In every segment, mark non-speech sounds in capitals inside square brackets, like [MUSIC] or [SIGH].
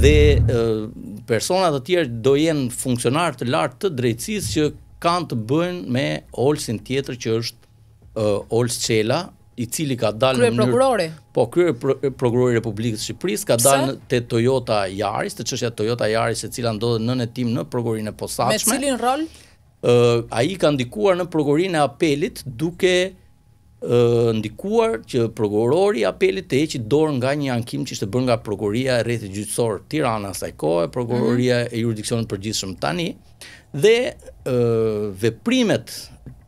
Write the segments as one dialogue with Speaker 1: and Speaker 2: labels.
Speaker 1: dhe e, personat të tjerë do jenë funksionar të lartë të drejtësisë që kanë të bëjnë me Olsin tjetër që është e, Ols Çela, i cili ka dalë në mënyrë prokurori. Po krye prokurori i Republikës së Shqipërisë ka dalë të Toyota Yaris, të çështja Toyota Yaris e cila ndodhet nën hetim në prokurinë e posaçme. Me cilin rol? Ë ai ka ndikuar në prokurinë e apelit duke ndikuar që prokurori apelit të heqi dorë nga një ankim që ishte bërë nga prokuroria e rrethit gjyqësor Tirana asaj kohe, prokuroria mm -hmm. e jurisdiksionit përgjithshëm tani dhe veprimet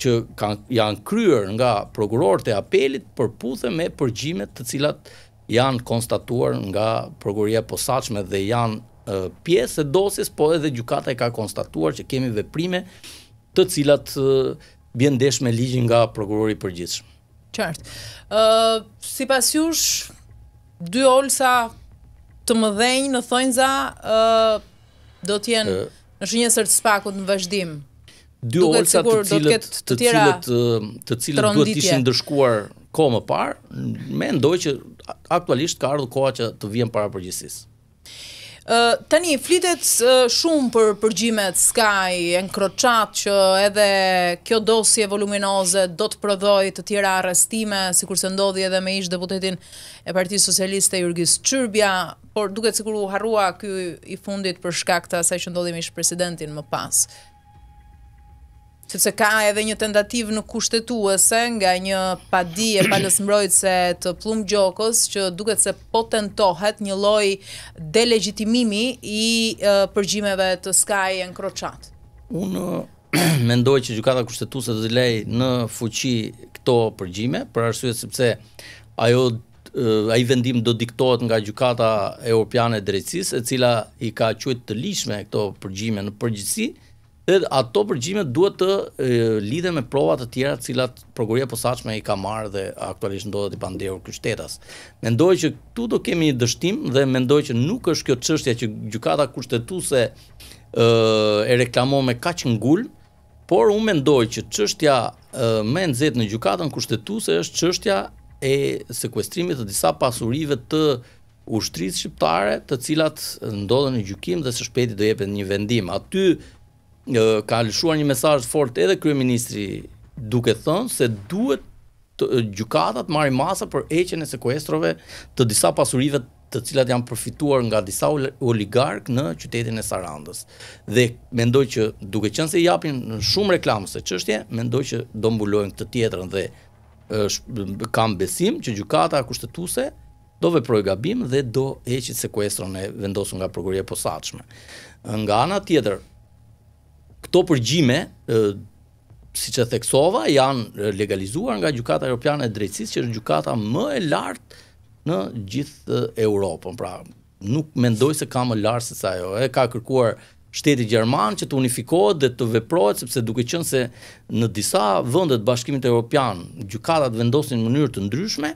Speaker 1: që kanë janë kryer nga prokurorët e apelit përputhen me përgjimet të cilat janë konstatuar nga prokuroria posaçme dhe janë pjesë e dosjes, po edhe gjykata e ka konstatuar që kemi veprime të cilat bjen ndesh me ligjin nga prokurori i përgjithshëm.
Speaker 2: Qartë. Ë, uh, sipas jush, dy olsa të mëdhenj në thonjza, ë, uh, do të jenë uh, në shënjë të spakut në vazhdim. Dy olsa të cilët, të, të cilët,
Speaker 1: të cilët duhet të ishin ndërshkuar kohë më parë, mendoj që aktualisht ka ardhur koha që të vijnë para përgjithësisë.
Speaker 2: Tani, flitet shumë për përgjimet Sky, enkroqat që edhe kjo dosje voluminoze do të prodhoj të tjera arrestime, si kurse ndodhi edhe me ishtë deputetin e Parti Socialiste Jurgis Qyrbja, por duke u harrua kjo i fundit për shkakta sa që ndodhi me ishtë presidentin më pasë sepse ka edhe një tentativë në kushtetuese nga një padi e palës mbrojtëse të Pllum Gjokës që duket se po një lloj delegitimimi i uh, përgjimeve të skaj e Crochat. Unë
Speaker 1: [CLEARS THROAT] mendoj që gjykata kushtetuese do të lej në fuqi këto përgjime për arsye sepse ajo ai vendim do diktohet nga gjykata europiane e drejtësisë e cila i ka quajtur të lishme këto përgjime në përgjithësi edhe ato përgjime duhet të lidhen me provat të tjera të cilat prokuria posaçme i ka marrë dhe aktualisht ndodhet i pandehur kështetas. shtetas. Mendoj që këtu do kemi një dështim dhe mendoj që nuk është kjo çështja që gjykata kushtetuese e reklamo me kaq ngul, por unë mendoj që çështja më e nxehtë në gjykatën kushtetuese është çështja e sekuestrimit të disa pasurive të ushtrisë shqiptare, të cilat ndodhen në gjykim dhe së shpejti do jepet një vendim. Aty ka lëshuar një mesaj fort edhe kryeministri duke thënë se duhet të gjukatat marri masa për eqen e sekuestrove të disa pasurive të cilat janë përfituar nga disa oligark në qytetin e Sarandës. Dhe mendoj që duke qënë se japin shumë reklamë se qështje, mendoj që do mbulojnë këtë tjetërën dhe kam besim që gjukata kushtetuse do veproj gabim dhe do eqit sekuestron e vendosën nga përgurje posatshme. Nga ana tjetër, këto përgjime, siç e theksova, janë legalizuar nga gjykata europiane e drejtësisë, që është gjykata më e lartë në gjithë Europën. Pra, nuk mendoj se ka më lart se sa ajo. E ka kërkuar shteti gjerman që të unifikohet dhe të veprohet sepse duke qenë se në disa vende të Bashkimit Evropian gjykatat vendosin në mënyrë të ndryshme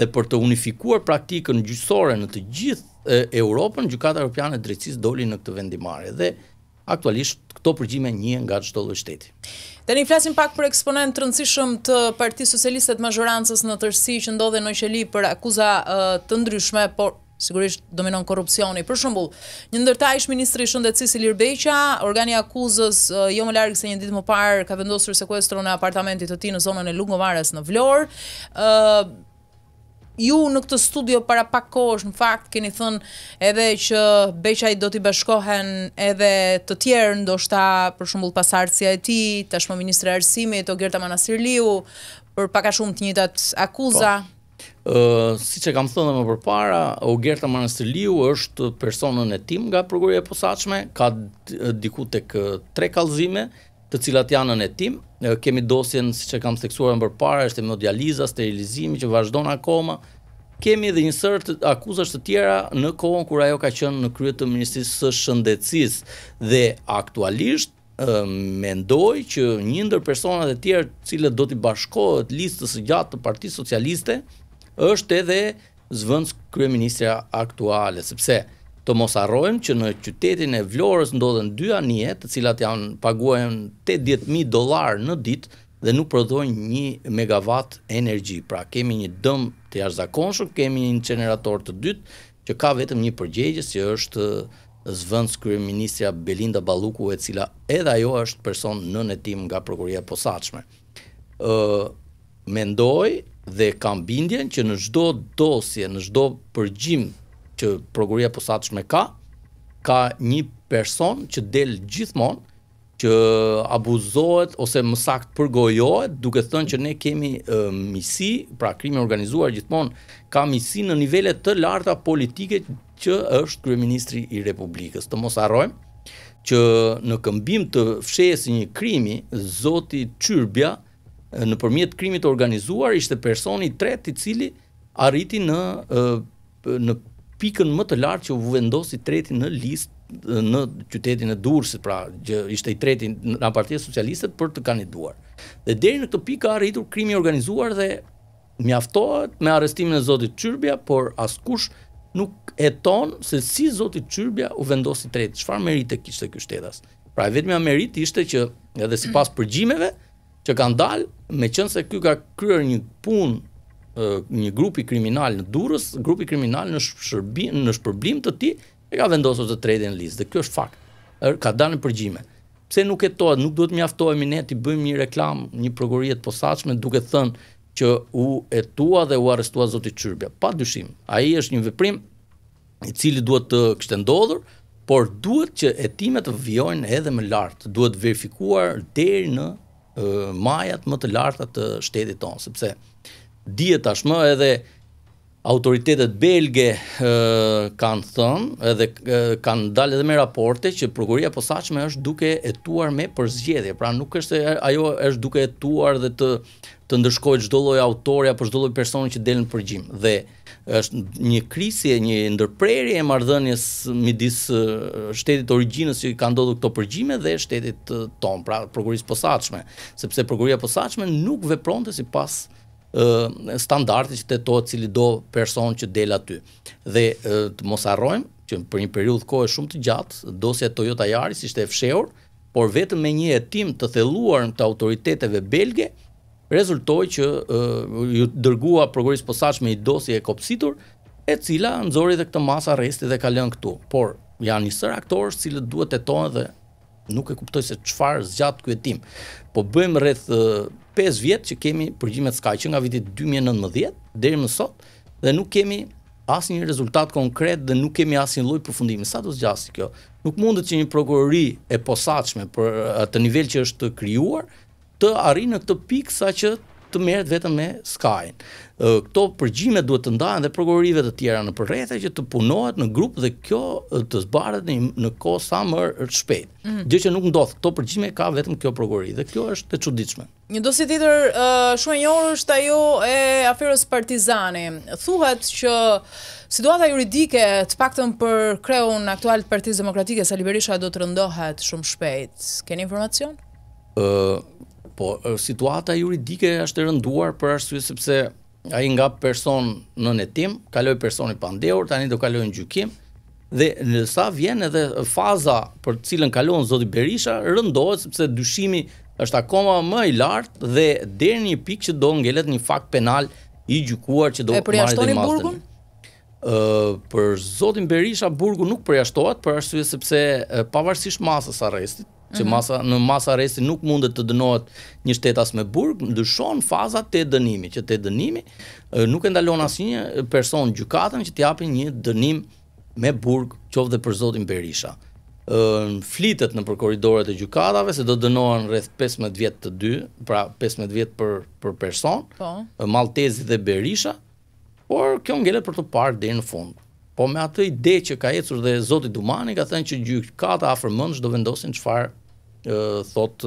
Speaker 1: dhe për të unifikuar praktikën gjyqësore në të gjithë Europën, gjykata evropiane drejtësisë doli në këtë vendimare. dhe aktualisht këto përgjime një nga të shtollë shteti.
Speaker 2: Dhe një flasim pak për eksponent të rëndësishëm të Parti Socialistet Majorancës në tërsi që ndodhe në qëli për akuza të ndryshme, por sigurisht dominon korupcioni. Për shumbull, një ndërta ishë Ministri Shëndetsis Ilir Beqa, organi akuzës jo më largë se një ditë më parë ka vendosur sekuestro në apartamentit të ti në zonën e Lungovares në Vlorë ju në këtë studio para pak kohësh në fakt keni thënë edhe që Beqaj do t'i bashkohen edhe të tjerë ndoshta për shembull pasardhësia e tij, tashmë ministri i arsimit Ogerta Manastirliu për pak a shumë të njëjtat akuza. Po,
Speaker 1: ë, uh, siç e kam thënë më përpara, Ogerta Manastirliu është personën e tim nga prokuria e posaçme, ka diku tek tre kallëzime, të cilat janë në netim, kemi dosjen siç e kam theksuar më parë, është e dializa, sterilizimi që vazhdon akoma. Kemi edhe një sër të akuzash të tjera në kohën kur ajo ka qenë në krye të Ministrisë së Shëndetësisë dhe aktualisht mendoj që një ndër personat e tjerë të cilët do të bashkohet listës së gjatë të Partisë Socialiste është edhe zvëndës kryeministja aktuale, sepse të mos që në qytetin e Vlorës ndodhen dy anije, të cilat janë paguajn 80000 dollar në ditë dhe nuk prodhojnë një megavat energji. Pra kemi një dëm të jashtëzakonshëm, kemi një incinerator të dytë që ka vetëm një përgjegjë si është zvendës kryeministja Belinda Balluku e cila edhe ajo është person nën hetim nga prokuria e posaçme. ë mendoj dhe kam bindjen që në çdo dosje, në çdo përgjim që prokuria posaçme ka, ka një person që del gjithmonë që abuzohet ose më saktë përgojohet, duke thënë që ne kemi uh, miqsi, pra krimi i organizuar gjithmonë ka miqsi në nivele të larta politike që është kryeministri i Republikës. Të mos harrojmë që në këmbim të fshehjes së një krimi, Zoti Çyrbja nëpërmjet krimit të organizuar ishte personi i tretë i cili arriti në uh, në pikën më të lartë që u vendosi treti në listë në qytetin e Durrësit, pra që ishte i treti në Partinë Socialiste për të kandiduar. Dhe deri në këtë pikë ka arritur krimi i organizuar dhe mjaftohet me arrestimin e Zotit Çyrbia, por askush nuk e ton se si Zoti Çyrbia u vendosi treti, Çfarë merite kishte ky shtetas? Pra vetëm ja merit ishte që edhe sipas përgjimeve që kanë dalë, meqense ky ka kryer një punë një grupi kriminal në Durrës, grupi kriminal në shërbim në shpërblim të tij e ka vendosur të tretë në listë. Kjo është fakt. Er, ka dhënë përgjime. Pse nuk e nuk duhet mjaftohemi ne ti bëjmë një reklam, një prokurie të posaçme duke thënë që u etua dhe u arrestua zoti Çyrbia. Pa dyshim, ai është një veprim i cili duhet të kishte ndodhur, por duhet që hetimet të vijojnë edhe më lart, duhet verifikuar deri në majat më të larta të shtetit tonë, sepse dje tashmë edhe autoritetet belge e, kanë thënë edhe e, kanë dalë edhe me raporte që prokuria posaçme është duke etuar me përzgjedhje, pra nuk është ajo është duke etuar dhe të të ndërshkojë çdo lloj autori apo çdo lloj personi që del në përgjim dhe është një krizi e një ndërprerje e marrëdhënies midis shtetit origjinës që kanë ndodhur këto përgjime dhe shtetit ton, pra prokurisë posaçme, sepse prokuria posaçme nuk vepronte sipas standarde që të të cili do person që del aty. Dhe të mos harrojmë që për një periudhë kohë shumë të gjatë dosja Toyota Yaris ishte e fshehur, por vetëm me një hetim të thelluar nga autoritetet belge rezultoi që ju dërgua posash posaçme i dosje e kopësitur e cila nxori edhe këtë masë arresti dhe ka lënë këtu. Por janë një sër aktorë cilët duhet të tonë dhe nuk e kuptoj se çfarë zgjat ky hetim. Po bëjmë rreth 5 vjet që kemi përgjimet Sky që nga viti 2019 deri më sot dhe nuk kemi asnjë rezultat konkret dhe nuk kemi asnjë lloj përfundimi. Sa do të zgjasë kjo? Nuk mundet që një prokurori e posaçme për atë nivel që është krijuar të arrijë në këtë pikë saqë të merret vetëm me skajin. Këto përgjime duhet të ndahen dhe prokurorive të tjera në përrethe që të punohet në grup dhe kjo të zbardhet në në kohë sa më shpejt. Mm Gjë që nuk ndodh. Këto përgjime ka vetëm kjo prokurori dhe kjo është e çuditshme.
Speaker 2: Një dosje tjetër uh, shumë e njohur është ajo e aferës Partizani. Thuhet që Situata juridike, të paktën për kreun aktual të Partisë Demokratike sa Berisha do të rëndohet shumë shpejt. Keni informacion?
Speaker 1: Ë, po situata juridike është e rënduar për arsye sepse ai nga person në hetim, kaloi personi pandehur, tani do kalojnë gjykim dhe në sa vjen edhe faza për të cilën kalon zoti Berisha rëndohet sepse dyshimi është akoma më i lartë dhe deri në një pikë që do ngelet një fakt penal i gjykuar që do të marrë dhe masën. Burgun? për, për zotin Berisha burgu nuk përjashtohet për arsye sepse pavarësisht masës së arrestit, që mhm. masa në masa rresi nuk mundet të dënohet një shtet as me burg, ndryshon faza të dënimi, që te dënimi nuk e ndalon asnjë person gjykatën që t'i japë një dënim me burg, qoftë dhe për zotin Berisha. Ëm flitet në për korridoret e gjykatave se do dënohen rreth 15 vjet të dy, pra 15 vjet për për person, po. Maltezi dhe Berisha, por kjo ngelet për të parë deri në fund. Po me atë ide që ka ecur dhe Zoti Dumani ka thënë që gjykata afërmën çdo vendosin çfarë thot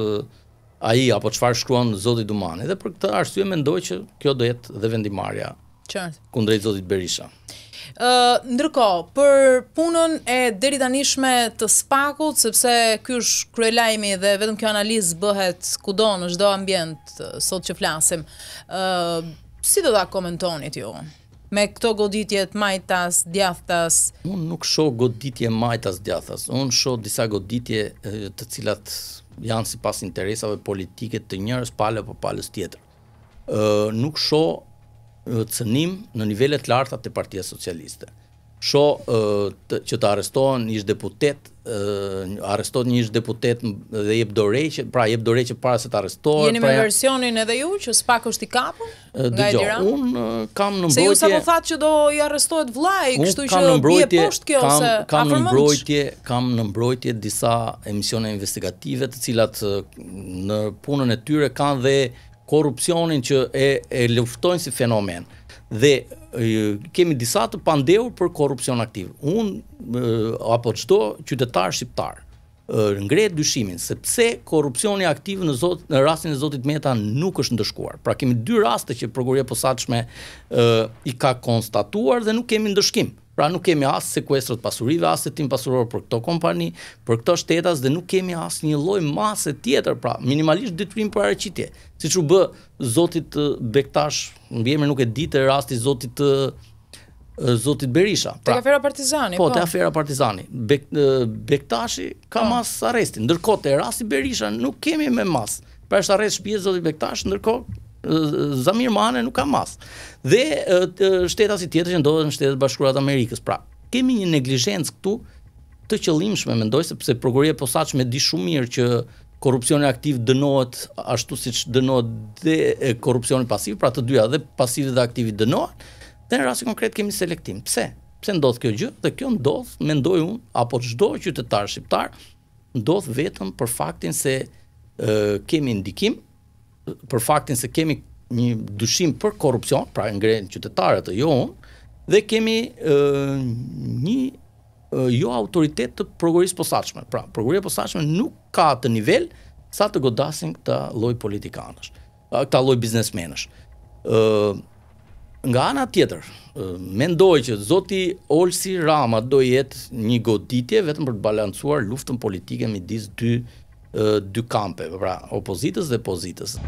Speaker 1: ai apo çfarë shkruan Zoti Dumani dhe për këtë arsye mendoj që kjo do jetë dhe vendimarrja qartë kundrejt Zotit Berisha.
Speaker 2: Ë uh, ndërkohë për punën e deritanishme të Spakut sepse ky është kryelajmi dhe vetëm kjo analizë bëhet kudo në çdo ambient sot që flasim. Ë uh, si do ta komentoni ju? Jo? Me këto goditje të majtas, djathas? unë
Speaker 1: nuk shoh goditje majtas djathas, Unë shoh disa goditje të cilat janë sipas interesave politike të njërës pale apo palës tjetër. nuk shoh cënim në nivele të larta të Partisë Socialiste sho uh, të, që të arrestohen një deputet, uh, arrestohet një deputet dhe jep dorë që pra jep dorë që para se të arrestohet. Jeni me pra
Speaker 2: versionin edhe ju që s'pak është i kapur? Do të thotë
Speaker 1: un kam në mbrojtje. Se ju sa po
Speaker 2: thatë që do i arrestohet vllai, kështu që je poshtë kjo se kam kam në mbrojtje,
Speaker 1: kam në mbrojtje disa emisione investigative të cilat në punën e tyre kanë dhe korrupsionin që e e luftojnë si fenomen. Dhe kemi disa të pandehur për korrupsion aktiv. Un apo çdo qytetar shqiptar ngrehet dyshimin se pse korrupsioni aktiv në zot në rastin e zotit Meta nuk është ndëshkuar. Pra kemi dy raste që prokuria posaçme i ka konstatuar dhe nuk kemi ndëshkim. Pra nuk kemi asë sekuestrat të pasurive, asë të tim pasuror për këto kompani, për këto shtetas dhe nuk kemi asë një loj masë tjetër, pra minimalisht detyrim për siç Si që bë zotit Bektash, në nuk e ditë e rasti zotit Zotit Berisha. Pra, te afera partizani. Po, po. te afera partizani. Bek, bektashi ka po. mas arresti, ndërkohë te rasti Berisha nuk kemi me mas. Pra është arrest shpje Zotit Bektash, ndërkohë Zamir Mane nuk ka mas. Dhe shteta si tjetër që ndodhet në shtetet bashkuara të Amerikës. Pra, kemi një neglizhencë këtu të qëllimshme, mendoj sepse prokuroria posaçme di shumë mirë që korrupsioni aktiv dënohet ashtu siç dënohet dhe korrupsioni pasiv, pra të dyja dhe pasivi dhe aktivi dënohen. Dhe në rastin konkret kemi selektim. Pse? Pse ndodh kjo gjë? Dhe kjo ndodh, mendoj unë, apo çdo qytetar shqiptar, ndodh vetëm për faktin se e, kemi ndikim, për faktin se kemi një dyshim për korrupsion, pra ngrenin qytetarët e jo, dhe kemi e, një e, jo autoritet të prokurisë posaçme. Pra, prokuria posaçme nuk ka të nivel sa të godasin këta lloj politikanësh, këta lloj biznesmenësh. ë nga ana tjetër, mendoj që zoti Olsi Rama do jetë një goditje vetëm për të balancuar luftën politike midis dy dy kampe, pra opozitës dhe pozitës.